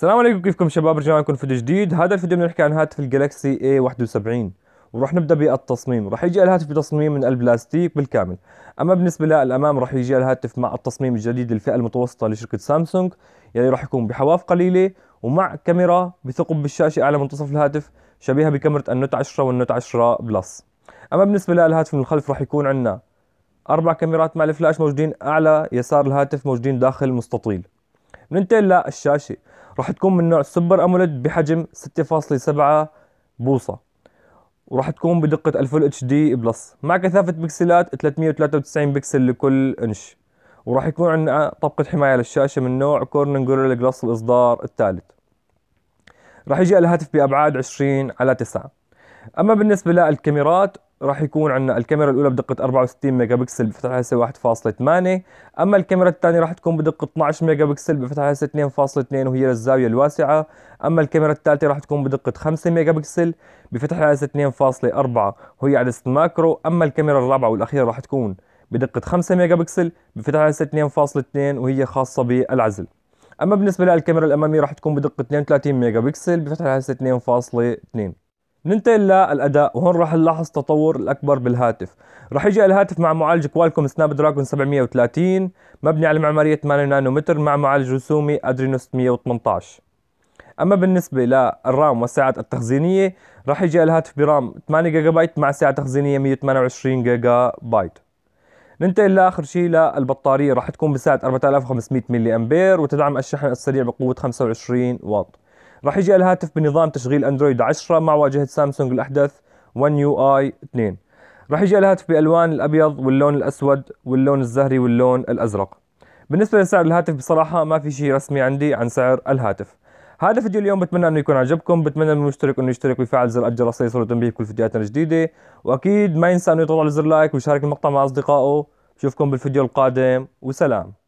السلام عليكم كيفكم شباب رجعنا لكم فيديو جديد هذا الفيديو بنحكي عن هاتف الجلاكسي A71 وراح نبدا بالتصميم راح يجي الهاتف بتصميم من البلاستيك بالكامل اما بالنسبه للامام راح يجي الهاتف مع التصميم الجديد للفئه المتوسطه لشركه سامسونج يلي راح يكون بحواف قليله ومع كاميرا بثقب بالشاشه اعلى منتصف الهاتف شبيهه بكاميرا النوت 10 والنوت 10 بلس اما بالنسبه للهاتف من الخلف راح يكون عندنا اربع كاميرات مع الفلاش موجودين اعلى يسار الهاتف موجودين داخل مستطيل ننتقل للشاشه راح تكون من نوع سوبر اموليد بحجم 6.7 بوصة وراح تكون بدقة الفل اتش دي بلس مع كثافة بكسلات 393 بكسل لكل انش وراح يكون عندنا طبقة حماية للشاشة من نوع كورنن جوريلا جلاس الإصدار الثالث راح يجي الهاتف بأبعاد 20 على 9 أما بالنسبة للكاميرات راح يكون عندنا الكاميرا الاولى بدقه 64 ميجا بكسل بفتح لها 1.8 اما الكاميرا الثانيه راح تكون بدقه 12 ميجا بكسل بفتح لها 2.2 وهي للزاويه الواسعه اما الكاميرا الثالثه راح تكون بدقه 5 ميجا بكسل بفتح لها 2.4 وهي عدسه ماكرو اما الكاميرا الرابعه والاخيره راح تكون بدقه 5 ميجا بكسل بفتح لها 2.2 وهي خاصه بالعزل اما بالنسبه للكاميرا الاماميه راح تكون بدقه 32 ميجا بكسل بفتح لها 2.2 ننتقل للاداء وهون راح نلاحظ تطور الاكبر بالهاتف راح يجي الهاتف مع معالج كوالكوم سناب دراجون 730 مبني على معماريه 8 نانومتر مع معالج رسومي ادرينو 618 اما بالنسبه للرام والسعه التخزينيه راح يجي الهاتف برام 8 جيجا بايت مع سعه تخزينيه 128 جيجا بايت ننتقل لاخر شيء للبطاريه راح تكون بسعه 4500 ملي امبير وتدعم الشحن السريع بقوه 25 واط راح يجي الهاتف بنظام تشغيل اندرويد 10 مع واجهه سامسونج الاحدث يو اي 2 راح يجي الهاتف بالوان الابيض واللون الاسود واللون الزهري واللون الازرق بالنسبه لسعر الهاتف بصراحه ما في شيء رسمي عندي عن سعر الهاتف هذا فيديو اليوم بتمنى انه يكون عجبكم بتمنى من المشترك انه يشترك ويفعل زر الجرس ليصلوا تنبيه كل فيديوهاتنا الجديده واكيد ما ينسى انه يضغط على زر لايك ويشارك المقطع مع اصدقائه بشوفكم بالفيديو القادم وسلام